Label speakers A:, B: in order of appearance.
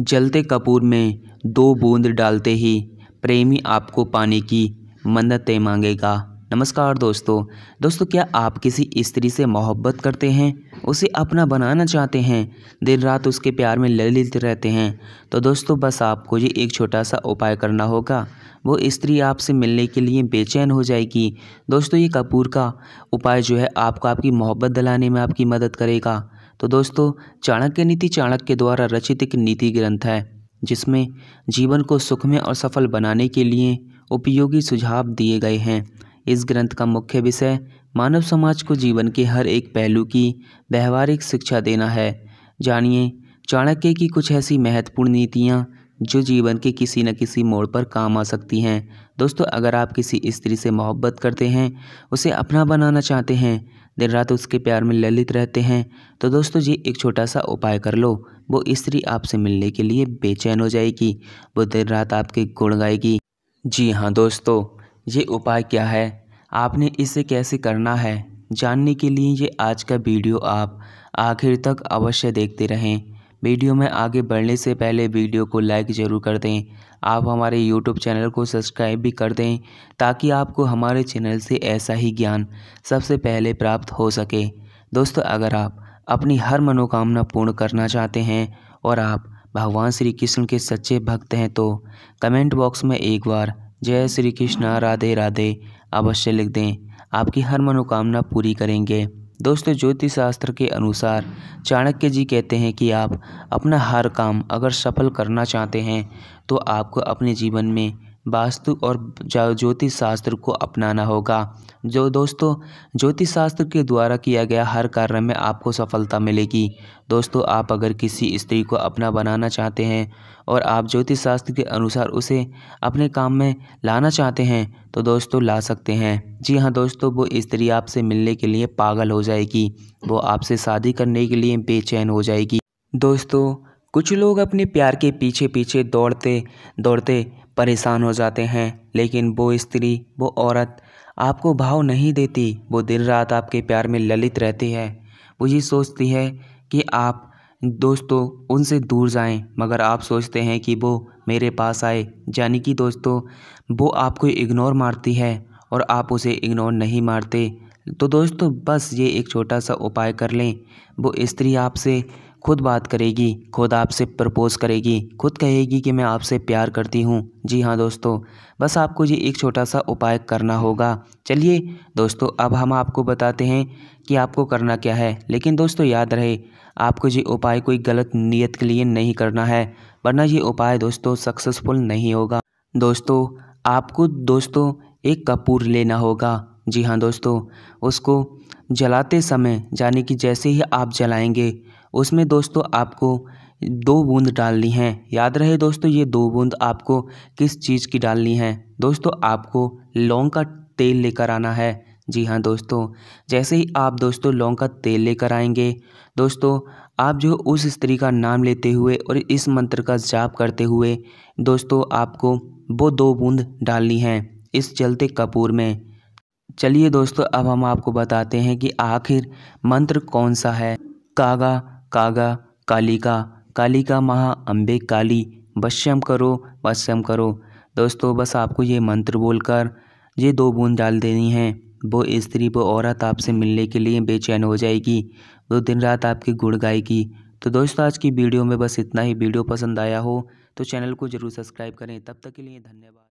A: जलते कपूर में दो बूंद डालते ही प्रेमी आपको पानी की मन्नतें मांगेगा नमस्कार दोस्तों दोस्तों क्या आप किसी स्त्री से मोहब्बत करते हैं उसे अपना बनाना चाहते हैं दिन रात उसके प्यार में ललित रहते हैं तो दोस्तों बस आपको ये एक छोटा सा उपाय करना होगा वो स्त्री आपसे मिलने के लिए बेचैन हो जाएगी दोस्तों ये कपूर का उपाय जो है आपको आपकी मोहब्बत दिलाने में आपकी मदद करेगा तो दोस्तों चाणक्य नीति चाणक्य द्वारा रचित एक नीति ग्रंथ है जिसमें जीवन को सुखमय और सफल बनाने के लिए उपयोगी सुझाव दिए गए हैं इस ग्रंथ का मुख्य विषय मानव समाज को जीवन के हर एक पहलू की व्यवहारिक शिक्षा देना है जानिए चाणक्य की कुछ ऐसी महत्वपूर्ण नीतियाँ जो जीवन के किसी न किसी मोड़ पर काम आ सकती हैं दोस्तों अगर आप किसी स्त्री से मोहब्बत करते हैं उसे अपना बनाना चाहते हैं दिन रात उसके प्यार में ललित रहते हैं तो दोस्तों जी एक छोटा सा उपाय कर लो वो स्त्री आपसे मिलने के लिए बेचैन हो जाएगी वो दिन रात आपके गुण गाएगी जी हाँ दोस्तों ये उपाय क्या है आपने इसे कैसे करना है जानने के लिए ये आज का वीडियो आप आखिर तक अवश्य देखते रहें वीडियो में आगे बढ़ने से पहले वीडियो को लाइक ज़रूर कर दें आप हमारे यूट्यूब चैनल को सब्सक्राइब भी कर दें ताकि आपको हमारे चैनल से ऐसा ही ज्ञान सबसे पहले प्राप्त हो सके दोस्तों अगर आप अपनी हर मनोकामना पूर्ण करना चाहते हैं और आप भगवान श्री कृष्ण के सच्चे भक्त हैं तो कमेंट बॉक्स में एक बार जय श्री कृष्ण राधे राधे अवश्य लिख दें आपकी हर मनोकामना पूरी करेंगे दोस्तों ज्योतिष शास्त्र के अनुसार चाणक्य जी कहते हैं कि आप अपना हर काम अगर सफल करना चाहते हैं तो आपको अपने जीवन में वास्तु और ज्योतिष शास्त्र को अपनाना होगा जो दोस्तों ज्योतिष शास्त्र के द्वारा किया गया हर कार्य में आपको सफलता मिलेगी दोस्तों आप अगर किसी स्त्री को अपना बनाना चाहते हैं और आप ज्योतिष शास्त्र के अनुसार उसे अपने काम में लाना चाहते हैं तो दोस्तों ला सकते हैं जी हाँ दोस्तों वो स्त्री आपसे मिलने के लिए पागल हो जाएगी वो आपसे शादी करने के लिए बेचैन हो जाएगी दोस्तों कुछ लोग अपने प्यार के पीछे पीछे दौड़ते दौड़ते परेशान हो जाते हैं लेकिन वो स्त्री वो औरत आपको भाव नहीं देती वो दिन रात आपके प्यार में ललित रहती है वो ये सोचती है कि आप दोस्तों उनसे दूर जाएं मगर आप सोचते हैं कि वो मेरे पास आए यानी कि दोस्तों वो आपको इग्नोर मारती है और आप उसे इग्नोर नहीं मारते तो दोस्तों बस ये एक छोटा सा उपाय कर लें वो स्त्री आपसे खुद बात करेगी खुद आपसे प्रपोज़ करेगी खुद कहेगी कि मैं आपसे प्यार करती हूँ जी हाँ दोस्तों बस आपको ये एक छोटा सा उपाय करना होगा चलिए दोस्तों अब हम आपको बताते हैं कि आपको करना क्या है लेकिन दोस्तों याद रहे आपको ये उपाय कोई गलत नीयत के लिए नहीं करना है वरना ये उपाय दोस्तों सक्सेसफुल नहीं होगा दोस्तों आपको दोस्तों एक कपूर लेना होगा जी हाँ दोस्तों उसको जलाते समय यानी कि जैसे ही आप जलाएंगे उसमें दोस्तों आपको दो बूंद डालनी है याद रहे दोस्तों ये दो बूंद आपको किस चीज़ की डालनी है दोस्तों आपको लौंग का तेल लेकर आना है जी हाँ दोस्तों जैसे ही आप दोस्तों लौंग का तेल लेकर आएंगे दोस्तों आप जो उस स्त्री का नाम लेते हुए और इस मंत्र का जाप करते हुए दोस्तों आपको वो दो बूंद डालनी है इस चलते कपूर में चलिए दोस्तों अब हम आपको बताते हैं कि आखिर मंत्र कौन सा है कागा कागा कालिका कालिका महा अम्बे काली वश्यम करो वश्यम करो दोस्तों बस आपको ये मंत्र बोलकर ये दो बूंद डाल देनी है वो स्त्री वो औरत आपसे मिलने के लिए बेचैन हो जाएगी वो दिन रात आपकी गुड़ गाएगी तो दोस्तों आज की वीडियो में बस इतना ही वीडियो पसंद आया हो तो चैनल को ज़रूर सब्सक्राइब करें तब तक के लिए धन्यवाद